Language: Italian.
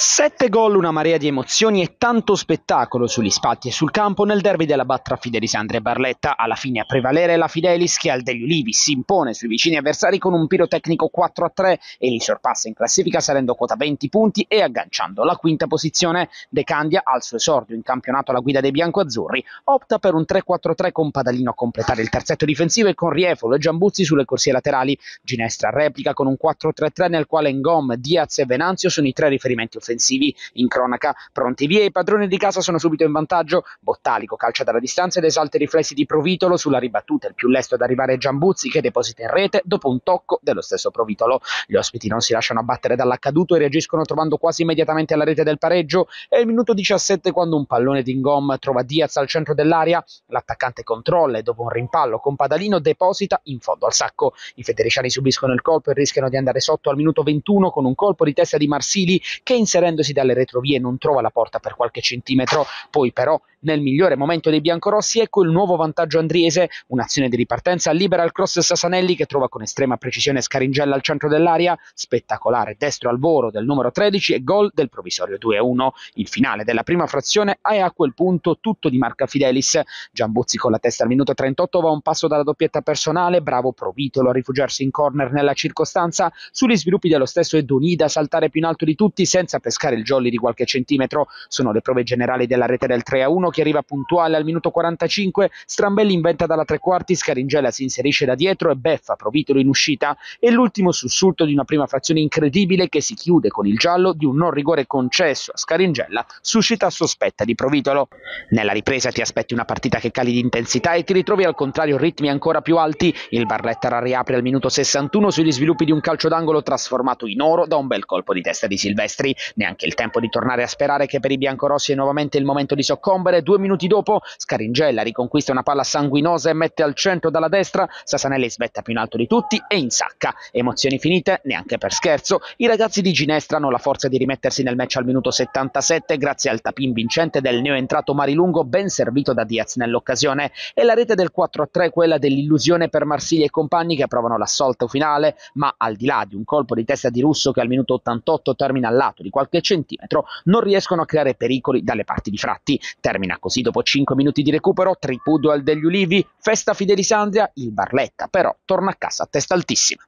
Sette gol, una marea di emozioni e tanto spettacolo sugli spatti e sul campo nel derby della Battra Fidelis e Barletta. Alla fine a prevalere la Fidelis che al degli Ulivi si impone sui vicini avversari con un pirotecnico 4-3 e li sorpassa in classifica salendo quota 20 punti e agganciando la quinta posizione. De Candia, al suo esordio in campionato alla guida dei biancoazzurri, opta per un 3-4-3 con Padalino a completare il terzetto difensivo e con Riefolo e Giambuzzi sulle corsie laterali. Ginestra replica con un 4-3-3 nel quale Ngom, Diaz e Venanzio sono i tre riferimenti offensivi offensivi in cronaca pronti via. I padroni di casa sono subito in vantaggio. Bottalico calcia dalla distanza ed esalta i riflessi di Provitolo sulla ribattuta. Il più lesto ad arrivare è Giambuzzi che deposita in rete dopo un tocco dello stesso Provitolo. Gli ospiti non si lasciano abbattere dall'accaduto e reagiscono trovando quasi immediatamente la rete del pareggio. È il minuto 17 quando un pallone d'ingom trova Diaz al centro dell'area. L'attaccante controlla e dopo un rimpallo con Padalino deposita in fondo al sacco. I federiciani subiscono il colpo e rischiano di andare sotto al minuto 21 con un colpo di testa di Marsili che inserisce inserendosi dalle retrovie non trova la porta per qualche centimetro, poi però nel migliore momento dei biancorossi ecco il nuovo vantaggio andriese, un'azione di ripartenza libera al cross Sasanelli che trova con estrema precisione Scaringella al centro dell'aria, spettacolare destro al volo del numero 13 e gol del provvisorio 2-1. Il finale della prima frazione è a quel punto tutto di marca Fidelis. Giambuzzi con la testa al minuto 38 va un passo dalla doppietta personale, bravo Provitolo a rifugiarsi in corner nella circostanza, sugli sviluppi dello stesso Edunida a saltare più in alto di tutti senza pescare il jolly di qualche centimetro. Sono le prove generali della rete del 3-1 Romano che arriva puntuale al minuto 45, Strambelli inventa dalla tre quarti, Scaringella si inserisce da dietro e beffa Provitolo in uscita e l'ultimo sussulto di una prima frazione incredibile che si chiude con il giallo di un non rigore concesso a Scaringella suscita sospetta di Provitolo. Nella ripresa ti aspetti una partita che cali di intensità e ti ritrovi al contrario ritmi ancora più alti, il Barlettara riapre al minuto 61 sugli sviluppi di un calcio d'angolo trasformato in oro da un bel colpo di testa di Silvestri, neanche il tempo di tornare a sperare che per i biancorossi è nuovamente il momento di soccombere rigore, due minuti dopo Scaringella riconquista una palla sanguinosa e mette al centro dalla destra, Sasanelli svetta più in alto di tutti e insacca. Emozioni finite, neanche per scherzo, i ragazzi di Ginestra hanno la forza di rimettersi nel match al minuto 77 grazie al tapin vincente del neoentrato Marilungo ben servito da Diaz nell'occasione e la rete del 4-3 quella dell'illusione per Marsiglia e compagni che provano l'assolto finale, ma al di là di un colpo di testa di Russo che al minuto 88 termina al lato di qualche centimetro, non riescono a creare pericoli dalle parti di Fratti. Termina termina così dopo 5 minuti di recupero, tripudio al degli Ulivi, festa Fidelisandria, il Barletta però torna a casa a testa altissima.